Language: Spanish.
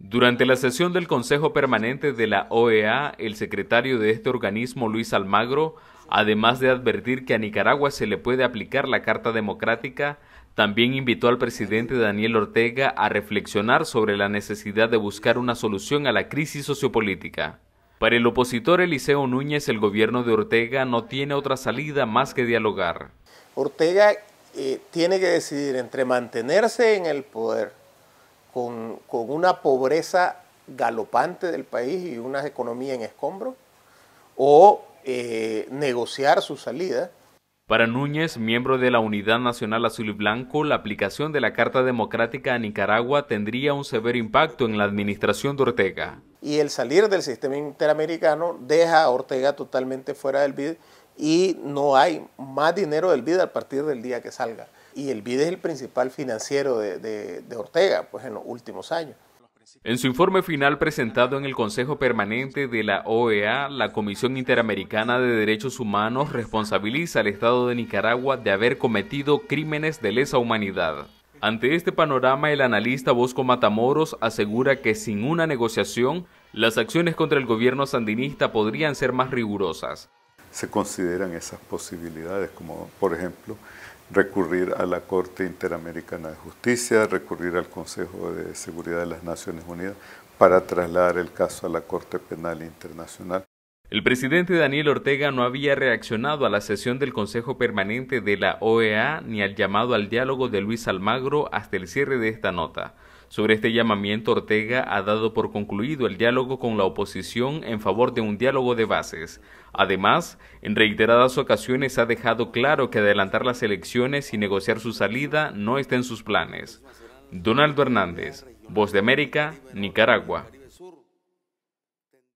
Durante la sesión del Consejo Permanente de la OEA, el secretario de este organismo, Luis Almagro, además de advertir que a Nicaragua se le puede aplicar la Carta Democrática, también invitó al presidente Daniel Ortega a reflexionar sobre la necesidad de buscar una solución a la crisis sociopolítica. Para el opositor Eliseo Núñez, el gobierno de Ortega no tiene otra salida más que dialogar. Ortega eh, tiene que decidir entre mantenerse en el poder con, una pobreza galopante del país y una economía en escombro, o eh, negociar su salida. Para Núñez, miembro de la Unidad Nacional Azul y Blanco, la aplicación de la Carta Democrática a Nicaragua tendría un severo impacto en la administración de Ortega. Y el salir del sistema interamericano deja a Ortega totalmente fuera del BID y no hay más dinero del BID a partir del día que salga el BID es el principal financiero de, Ortega pues, en los últimos años. En su informe final presentado en el Consejo Permanente de la OEA, la Comisión Interamericana de Derechos Humanos responsabiliza al Estado de Nicaragua de haber cometido crímenes de lesa humanidad. Ante este panorama, el analista Bosco Matamoros asegura que sin una negociación, las acciones contra el gobierno sandinista podrían ser más rigurosas se consideran esas posibilidades, como por ejemplo recurrir a la Corte Interamericana de Justicia, recurrir al Consejo de Seguridad de las Naciones Unidas para trasladar el caso a la Corte Penal Internacional el presidente Daniel Ortega no había reaccionado a la sesión del Consejo Permanente de la OEA ni al llamado al diálogo de Luis Almagro hasta el cierre de esta nota. Sobre este llamamiento, Ortega ha dado por concluido el diálogo con la oposición en favor de un diálogo de bases. Además, en reiteradas ocasiones ha dejado claro que adelantar las elecciones y negociar su salida no está en sus planes. Donaldo Hernández, Voz de América, Nicaragua.